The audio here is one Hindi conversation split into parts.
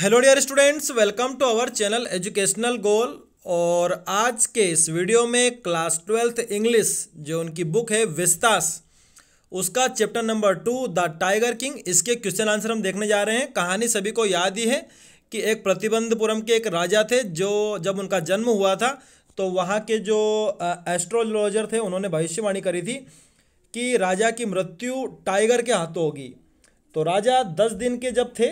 hello dear students welcome to our channel educational goal और आज के इस वीडियो में क्लास ट्वेल्थ इंग्लिश जो उनकी बुक है विस्तास उसका chapter number two the tiger king इसके क्वेश्चन आंसर हम देखने जा रहे हैं कहानी सभी को याद ही है कि एक प्रतिबंधपुरम के एक राजा थे जो जब उनका जन्म हुआ था तो वहाँ के जो एस्ट्रोलॉजर थे उन्होंने भविष्यवाणी करी थी कि राजा की मृत्यु टाइगर के हाथों होगी तो राजा दस दिन के जब थे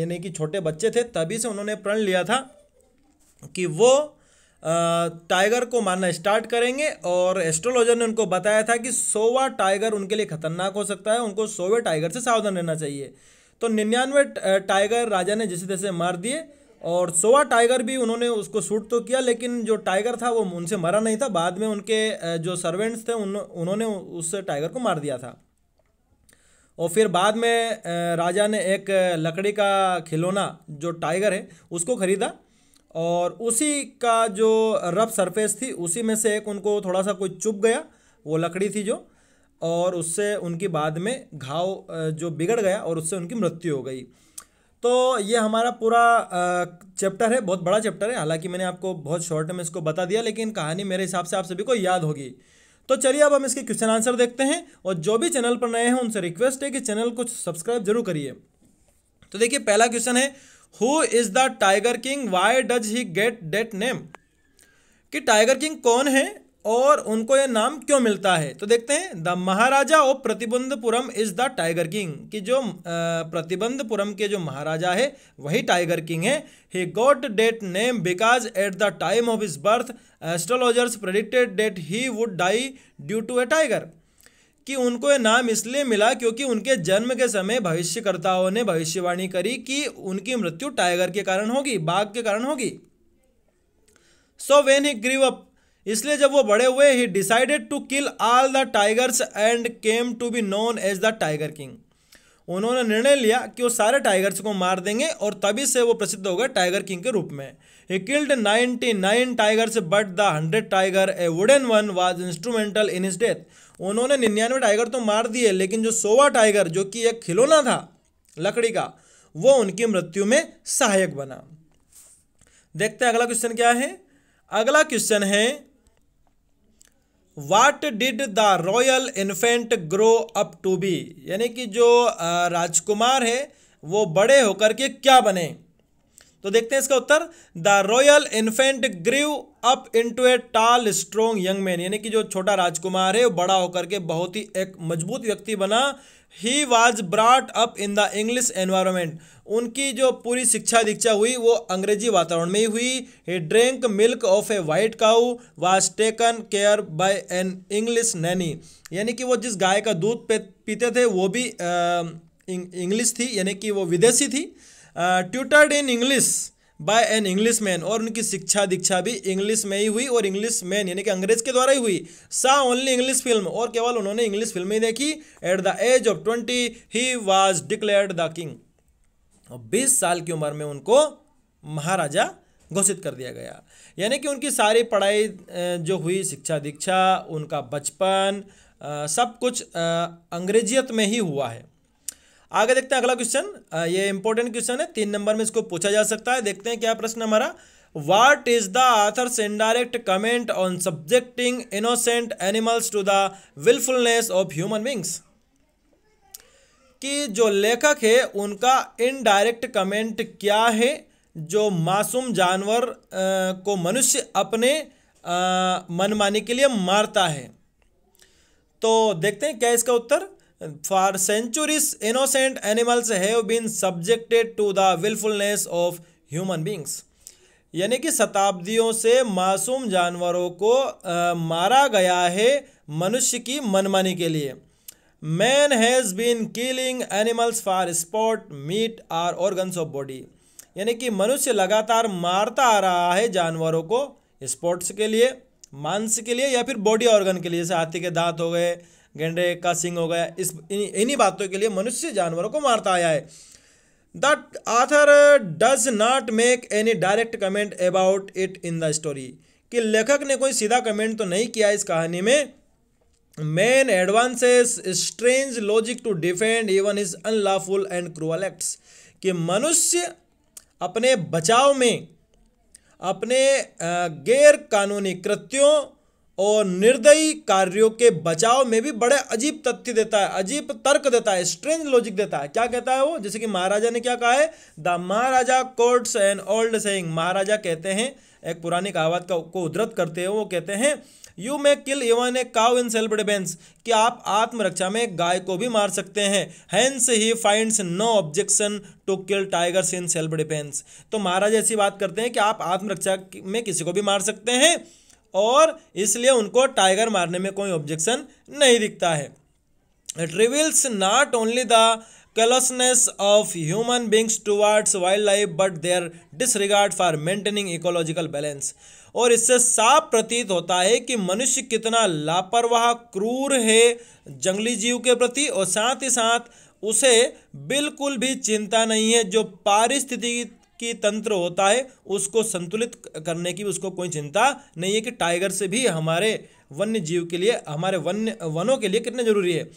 यानी कि छोटे बच्चे थे तभी से उन्होंने प्रण लिया था कि वो टाइगर को मारना स्टार्ट करेंगे और एस्ट्रोलॉजर ने उनको बताया था कि सोवा टाइगर उनके लिए खतरनाक हो सकता है उनको सोवे टाइगर से सावधान रहना चाहिए तो निन्यानवे टाइगर राजा ने जैसे तैसे मार दिए और सोवा टाइगर भी उन्होंने उसको शूट तो किया लेकिन जो टाइगर था वो उनसे मरा नहीं था बाद में उनके जो सर्वेंट्स थे उन उन्होंने उस टाइगर को मार दिया था और फिर बाद में राजा ने एक लकड़ी का खिलौना जो टाइगर है उसको ख़रीदा और उसी का जो रफ सरफेस थी उसी में से एक उनको थोड़ा सा कोई चुप गया वो लकड़ी थी जो और उससे उनकी बाद में घाव जो बिगड़ गया और उससे उनकी मृत्यु हो गई तो ये हमारा पूरा चैप्टर है बहुत बड़ा चैप्टर है हालांकि मैंने आपको बहुत शॉर्ट में इसको बता दिया लेकिन कहानी मेरे हिसाब से आप सभी को याद होगी तो चलिए अब हम इसके क्वेश्चन आंसर देखते हैं और जो भी चैनल पर नए हैं उनसे रिक्वेस्ट है कि चैनल को सब्सक्राइब जरूर करिए तो देखिए पहला क्वेश्चन है who is the tiger king why does he get that name कि टाइगर किंग कौन है और उनको यह नाम क्यों मिलता है तो देखते हैं the Maharaja of Pratibandapuram is the tiger king कि जो प्रतिबंधपुरम के जो महाराजा है वही टाइगर किंग है he got that name because at the time of his birth astrologers predicted that he would die due to a tiger कि उनको ये नाम इसलिए मिला क्योंकि उनके जन्म के समय भविष्यकर्ताओं ने भविष्यवाणी करी कि उनकी मृत्यु टाइगर के कारण होगी बाघ के कारण होगी so when he grew up इसलिए जब वो बड़े हुए he decided to kill all the tigers and came to be known as the tiger king उन्होंने निर्णय लिया कि वो सारे टाइगर्स को मार देंगे और तभी से वो प्रसिद्ध हो गए टाइगर किंग के रूप में he killed nine tigers but the hundred tiger a wooden one was instrumental in his death उन्होंने निन्यानवे टाइगर तो मार दिए लेकिन जो सोवा टाइगर जो कि एक खिलौना था लकड़ी का वो उनकी मृत्यु में सहायक बना देखते हैं अगला क्वेश्चन क्या है अगला क्वेश्चन है what did the royal infant grow up to be यानी कि जो राजकुमार है वो बड़े होकर के क्या बने तो देखते हैं इसका उत्तर the royal infant grew up into a tall strong young man यानी कि जो छोटा राजकुमार है वो बड़ा होकर के बहुत ही एक मजबूत व्यक्ति बना he was brought up in the English environment उनकी जो पूरी शिक्षा दीक्षा हुई वो अंग्रेजी वातावरण में ही हुई he drink milk of a white cow was taken care by an English nanny यानी कि वो जिस गाय का दूध पीते थे वो भी इंग्लिश थी यानी कि वो विदेशी थी tutored in English by an English man और उनकी शिक्षा दीक्षा भी इंग्लिश में ही हुई और इंग्लिश मैन यानी कि अंग्रेज के द्वारा ही हुई सा ओनली इंग्लिश फिल्म और केवल उन्होंने इंग्लिश फिल्म ही देखी at the age of twenty he was declared the king और बीस साल की उम्र में उनको महाराजा घोषित कर दिया गया यानी कि उनकी सारी पढ़ाई जो हुई शिक्षा दीक्षा उनका बचपन सब कुछ अंग्रेजियत में ही हुआ है आगे देखते हैं अगला क्वेश्चन ये इंपॉर्टेंट क्वेश्चन है तीन नंबर में इसको पूछा जा सकता है देखते हैं क्या प्रश्न हमारा what is the author's indirect comment on subjecting innocent animals to the wilfulness of human beings कि जो लेखक है उनका इनडायरेक्ट कमेंट क्या है जो मासूम जानवर को मनुष्य अपने मनमानी के लिए मारता है तो देखते हैं क्या इसका उत्तर for centuries innocent animals have been subjected to the wilfulness of human beings यानी कि शताब्दियों से मासूम जानवरों को आ, मारा गया है मनुष्य की मनमानी के लिए man has been killing animals for sport meat or organs of body यानी कि मनुष्य लगातार मारता आ रहा है जानवरों को स्पोर्ट्स के लिए मांस के लिए या फिर बॉडी ऑर्गन के लिए जैसे हाथी के दांत हो गए गेंडे का सिंह हो गया इस इन्हीं बातों के लिए मनुष्य जानवरों को मारता आया है that author does not make any direct comment about it in the story कि लेखक ने कोई सीधा कमेंट तो नहीं किया इस कहानी में man advances strange logic to defend even his unlawful and cruel acts कि मनुष्य अपने बचाव में अपने गैर कानूनी कृत्यों और निर्दयी कार्यों के बचाव में भी बड़े अजीब तथ्य देता है अजीब तर्क देता है स्ट्रेंज लॉजिक देता है क्या कहता है वो जैसे कि महाराजा ने क्या कहा है the Maharaja quotes an old saying महाराजा कहते हैं एक पुरानी कहावत का को उदरत करते हैं वो कहते हैं you may kill even a cow in self defence कि आप आत्मरक्षा में गाय को भी मार सकते हैं hence he finds no objection to kill tigers in self defence तो महाराज ऐसी बात करते हैं कि आप आत्मरक्षा में किसी को भी मार सकते हैं और इसलिए उनको टाइगर मारने में कोई ऑब्जेक्शन नहीं दिखता है it reveals not only the callousness of human beings towards wildlife but their disregard for maintaining ecological balance और इससे साफ प्रतीत होता है कि मनुष्य कितना लापरवाह क्रूर है जंगली जीव के प्रति और साथ ही साथ उसे बिल्कुल भी चिंता नहीं है जो पारिस्थितिक की तंत्र होता है उसको संतुलित करने की उसको कोई चिंता नहीं है कि टाइगर से भी हमारे वन्य जीव के लिए हमारे वन्य वनों के लिए कितने जरूरी है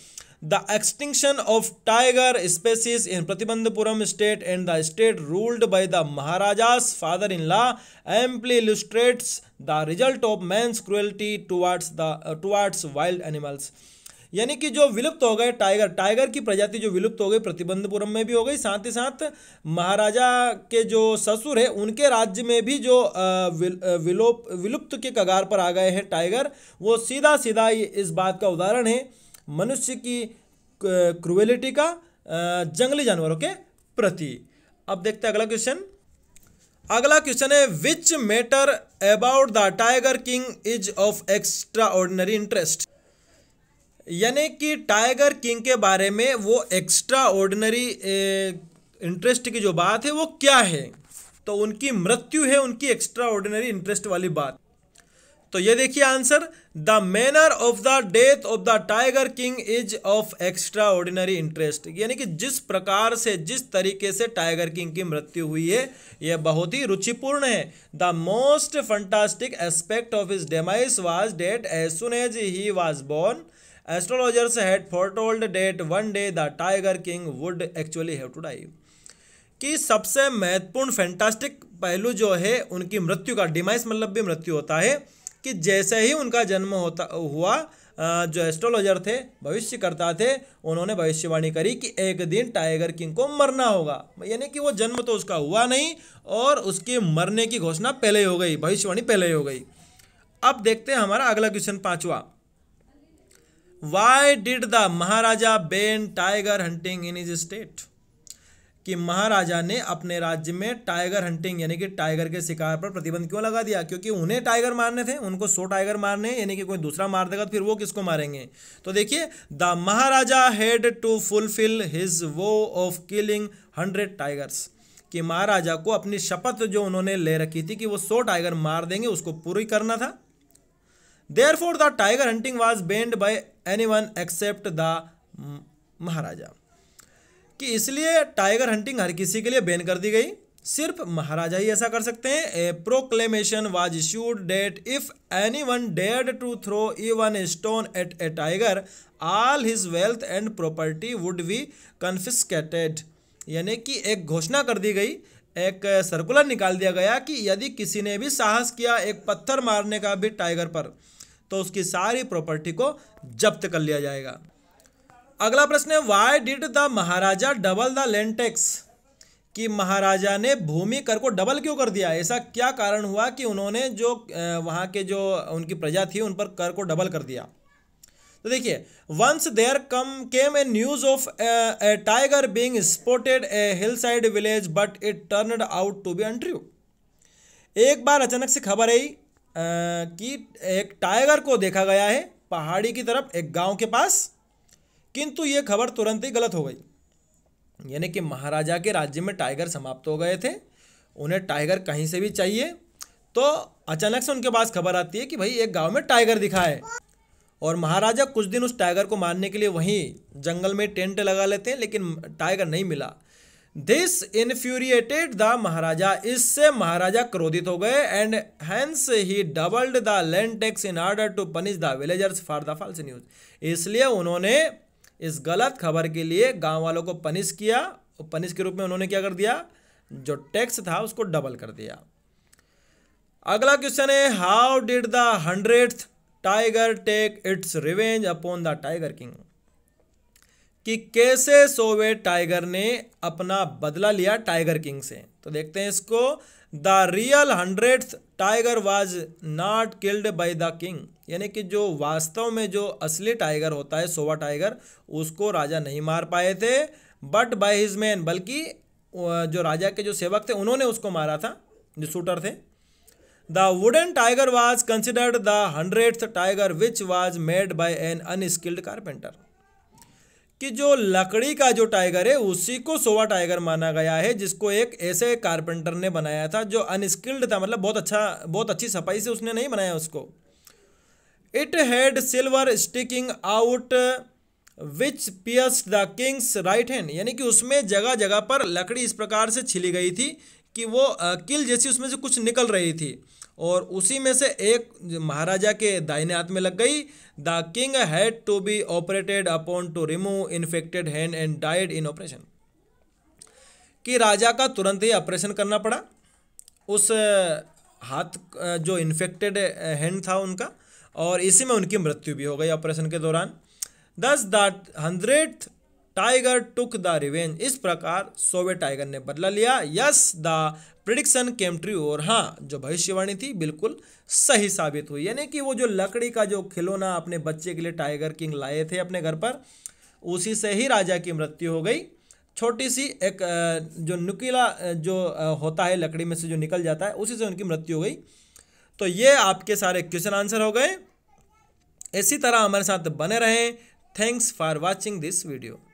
the extinction of tiger species in Pratibandapuram state and the state ruled by the Maharaja's father in law amply illustrates the result of man's cruelty towards the towards wild animals यानी कि जो विलुप्त हो गए टाइगर टाइगर की प्रजाति जो विलुप्त हो गई प्रतिबंधपुरम में भी हो गई साथ ही साथ महाराजा के जो ससुर है उनके राज्य में भी जो विलोप विलुप्त के कगार पर आ गए हैं टाइगर वो सीधा सीधा इस बात का उदाहरण है मनुष्य की क्रुएलिटी का जंगली जानवरों के प्रति अब देखते हैं अगला क्वेश्चन अगला क्वेश्चन है which matter about the tiger king is of extraordinary interest यानी कि टाइगर किंग के बारे में वो एक्स्ट्रा ऑर्डिनरी इंटरेस्ट की जो बात है वो क्या है तो उनकी मृत्यु है उनकी एक्स्ट्रा ऑर्डिनरी इंटरेस्ट वाली बात तो ये देखिए answer the manner of the death of the tiger king is of extraordinary interest यानी कि जिस प्रकार से जिस तरीके से टाइगर किंग की मृत्यु हुई है यह बहुत ही रुचिपूर्ण है the most fantastic aspect of his demise was that as soon as he was born astrologers had foretold that one day the tiger king would actually have to die कि सबसे महत्वपूर्ण फैंटास्टिक पहलू जो है उनकी मृत्यु का डिमाइस मतलब भी मृत्यु होता है कि जैसे ही उनका जन्म होता हुआ जो एस्ट्रोलॉजर थे भविष्यकर्ता थे उन्होंने भविष्यवाणी करी कि एक दिन टाइगर किंग को मरना होगा यानी कि वो जन्म तो उसका हुआ नहीं और उसके मरने की घोषणा पहले ही हो गई भविष्यवाणी पहले ही हो गई अब देखते हैं हमारा अगला क्वेश्चन पाँचवा why did the Maharaja ban tiger hunting in his state कि महाराजा ने अपने राज्य में टाइगर हंटिंग यानी कि टाइगर के शिकार पर प्रतिबंध क्यों लगा दिया क्योंकि उन्हें टाइगर मारने थे उनको सो टाइगर मारने यानी कि कोई दूसरा मार देगा तो फिर वो किसको मारेंगे तो देखिए the Maharaja had to fulfil his vow of killing hundred tigers कि महाराजा को अपनी शपथ जो उन्होंने ले रखी थी कि वो सो टाइगर मार देंगे उसको पूरी करना था therefore the tiger hunting was banned by anyone except the Maharaja mm, कि इसलिए टाइगर हंटिंग हर किसी के लिए बैन कर दी गई सिर्फ महाराजा ही ऐसा कर सकते हैं a proclamation was issued that if anyone डेड to throw even stone at a tiger all his wealth and property would be confiscated यानी कि एक घोषणा कर दी गई एक सर्कुलर निकाल दिया गया कि यदि किसी ने भी साहस किया एक पत्थर मारने का भी टाइगर पर तो उसकी सारी प्रॉपर्टी को जब्त कर लिया जाएगा अगला प्रश्न है why did the Maharaja double the land tax कि महाराजा ने भूमि कर को डबल क्यों कर दिया ऐसा क्या कारण हुआ कि उन्होंने जो वहाँ के जो उनकी प्रजा थी उन पर कर को डबल कर दिया तो देखिए once there come came a news of a tiger being spotted a hill side village but it turned out to be untrue एक बार अचानक से खबर आई कि एक टाइगर को देखा गया है पहाड़ी की तरफ एक गांव के पास किंतु ये खबर तुरंत ही गलत हो गई यानी कि महाराजा के राज्य में टाइगर समाप्त हो गए थे उन्हें टाइगर कहीं से भी चाहिए तो अचानक से उनके पास खबर आती है कि भाई एक गांव में टाइगर दिखा है और महाराजा कुछ दिन उस टाइगर को मारने के लिए वहीं जंगल में टेंट लगा लेते हैं लेकिन टाइगर नहीं मिला दिस इन्फ्यूरिएटेड द महाराजा इससे महाराजा क्रोधित हो गए and hence he doubled the land tax in order to punish the villagers for the false news इसलिए उन्होंने इस गलत खबर के लिए गांव वालों को पनिश किया और पनिश के रूप में उन्होंने क्या कर दिया जो टैक्स था उसको डबल कर दिया अगला क्वेश्चन है how did the hundred tiger take its revenge upon the tiger king कि कैसे सोवे टाइगर ने अपना बदला लिया टाइगर किंग से तो देखते हैं इसको the real hundred tiger was not killed by the king यानी कि जो वास्तव में जो असली टाइगर होता है सोवा टाइगर उसको राजा नहीं मार पाए थे बट बाय हिज मैन बल्कि जो राजा के जो सेवक थे उन्होंने उसको मारा था जो शूटर थे the wooden tiger was considered the hundred tiger which was made by an unskilled carpenter कि जो लकड़ी का जो टाइगर है उसी को सोवा टाइगर माना गया है जिसको एक ऐसे कारपेंटर ने बनाया था जो अनस्किल्ड था मतलब बहुत अच्छा बहुत अच्छी सफाई से उसने नहीं बनाया उसको it had silver sticking out which pierced the king's right hand यानी कि उसमें जगह जगह पर लकड़ी इस प्रकार से छिली गई थी कि वो किल जैसी उसमें से कुछ निकल रही थी और उसी में से एक महाराजा के दाहिने हाथ में लग गई the king had to be operated upon to remove infected hand and died in operation कि राजा का तुरंत ही ऑपरेशन करना पड़ा उस हाथ जो इन्फेक्टेड हैंड था उनका और इसी में उनकी मृत्यु भी हो गई ऑपरेशन के दौरान thus that hundred tiger took the revenge इस प्रकार सोवे टाइगर ने बदला लिया yes the prediction came true और हाँ जो भविष्यवाणी थी बिल्कुल सही साबित हुई यानी कि वो जो लकड़ी का जो खिलौना अपने बच्चे के लिए टाइगर किंग लाए थे अपने घर पर उसी से ही राजा की मृत्यु हो गई छोटी सी एक जो नुकीला जो होता है लकड़ी में से जो निकल जाता है उसी से उनकी मृत्यु हो गई तो ये आपके सारे क्वेश्चन आंसर हो गए इसी तरह हमारे साथ बने रहें thanks for watching this video